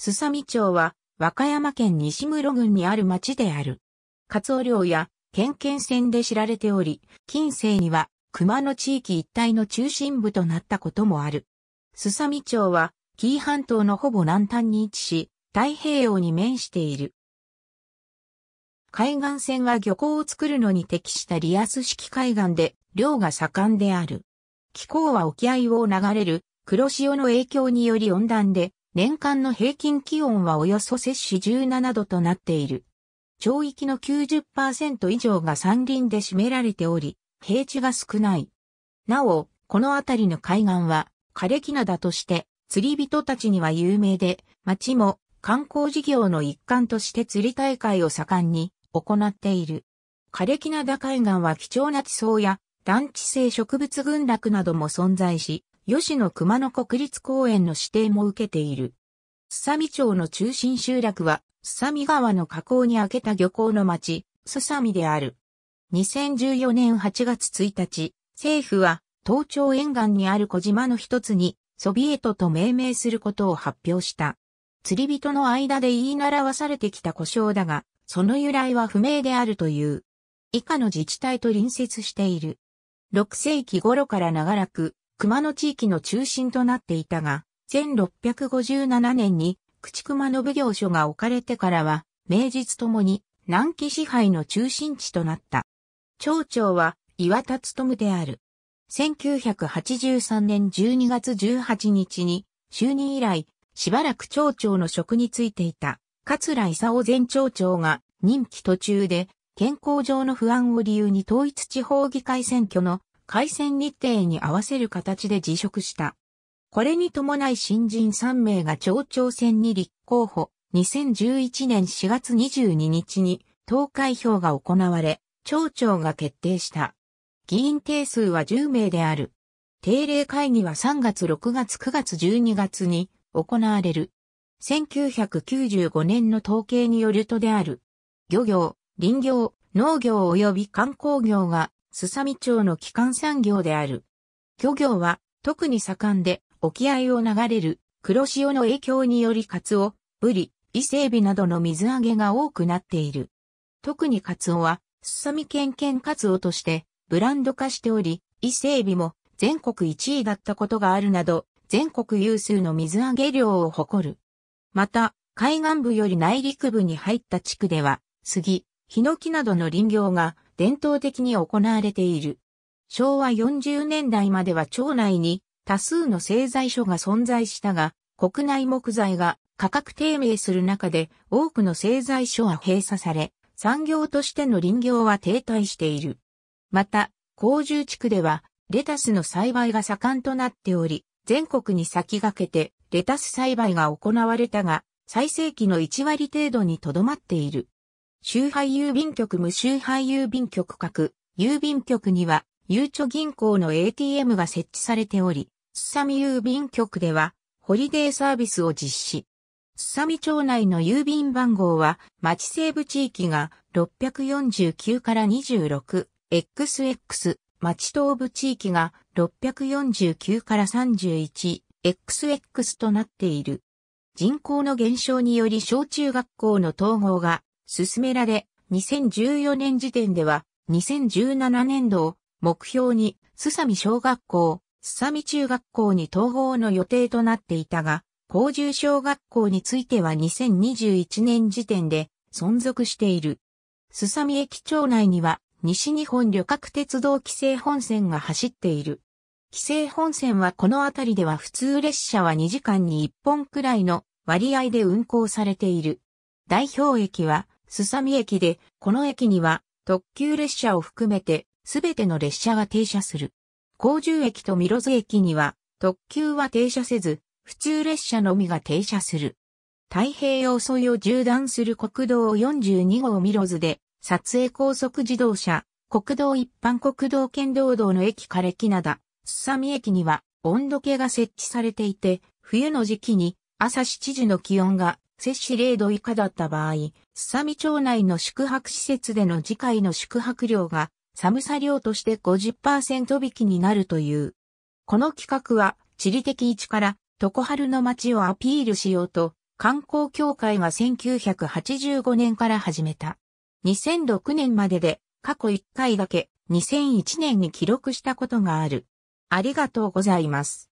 すさみ町は、和歌山県西室郡にある町である。カツオ漁や、県県船で知られており、近世には、熊野地域一帯の中心部となったこともある。すさみ町は、紀伊半島のほぼ南端に位置し、太平洋に面している。海岸線は漁港を作るのに適したリアス式海岸で、漁が盛んである。気候は沖合を流れる黒潮の影響により温暖で、年間の平均気温はおよそ摂氏17度となっている。町域の90%以上が山林で占められており、平地が少ない。なお、この辺りの海岸は枯れ木灘として釣り人たちには有名で、町も観光事業の一環として釣り大会を盛んに行っている。枯れ木灘海岸は貴重な地層や団地性植物群落なども存在し、吉野熊野国立公園の指定も受けている。すさみ町の中心集落は、すさみ川の河口に開けた漁港の町、すさみである。2014年8月1日、政府は、東町沿岸にある小島の一つに、ソビエトと命名することを発表した。釣り人の間で言い習わされてきた故障だが、その由来は不明であるという。以下の自治体と隣接している。6世紀頃から長らく、熊野地域の中心となっていたが、1657年に、口熊野奉行所が置かれてからは、名実ともに、南紀支配の中心地となった。町長は、岩田勤である。1983年12月18日に、就任以来、しばらく町長の職に就いていた、桂勲前町長が、任期途中で、健康上の不安を理由に統一地方議会選挙の改選日程に合わせる形で辞職した。これに伴い新人3名が町長選に立候補、2011年4月22日に投開票が行われ、町長が決定した。議員定数は10名である。定例会議は3月6月9月12月に行われる。1995年の統計によるとである。漁業、林業、農業及び観光業がすさみ町の基幹産業である。漁業は特に盛んで沖合を流れる黒潮の影響によりカツオ、ブリ、伊勢エビなどの水揚げが多くなっている。特にカツオは、すさみ県県カツオとしてブランド化しており、伊勢エビも全国1位だったことがあるなど、全国有数の水揚げ量を誇る。また、海岸部より内陸部に入った地区では、杉、ヒノキなどの林業が伝統的に行われている。昭和40年代までは町内に多数の製材所が存在したが、国内木材が価格低迷する中で多くの製材所は閉鎖され、産業としての林業は停滞している。また、工住地区ではレタスの栽培が盛んとなっており、全国に先駆けてレタス栽培が行われたが、最盛期の1割程度にとどまっている。周廃郵便局無周廃郵便局各郵便局には、ゆうちょ銀行の ATM が設置されており、すさみ郵便局では、ホリデーサービスを実施。すさみ町内の郵便番号は、町西部地域が649から 26XX、町東部地域が649から 31XX となっている。人口の減少により小中学校の統合が進められ、2014年時点では、2017年度を目標に、すさみ小学校、すさみ中学校に統合の予定となっていたが、高重小学校については2021年時点で存続している。すさみ駅町内には西日本旅客鉄道規制本線が走っている。規制本線はこの辺りでは普通列車は2時間に1本くらいの割合で運行されている。代表駅はすさみ駅で、この駅には特急列車を含めてすべての列車が停車する。高重駅とミロズ駅には特急は停車せず、普通列車のみが停車する。太平洋沿いを縦断する国道42号ミロズで、撮影高速自動車、国道一般国道県道道の駅枯れ木灘、すさみ駅には温度計が設置されていて、冬の時期に朝7時の気温が摂氏0度以下だった場合、すさみ町内の宿泊施設での次回の宿泊料が寒さ量として50%引きになるという。この企画は地理的位置から常春の町をアピールしようと観光協会が1985年から始めた。2006年までで過去1回だけ2001年に記録したことがある。ありがとうございます。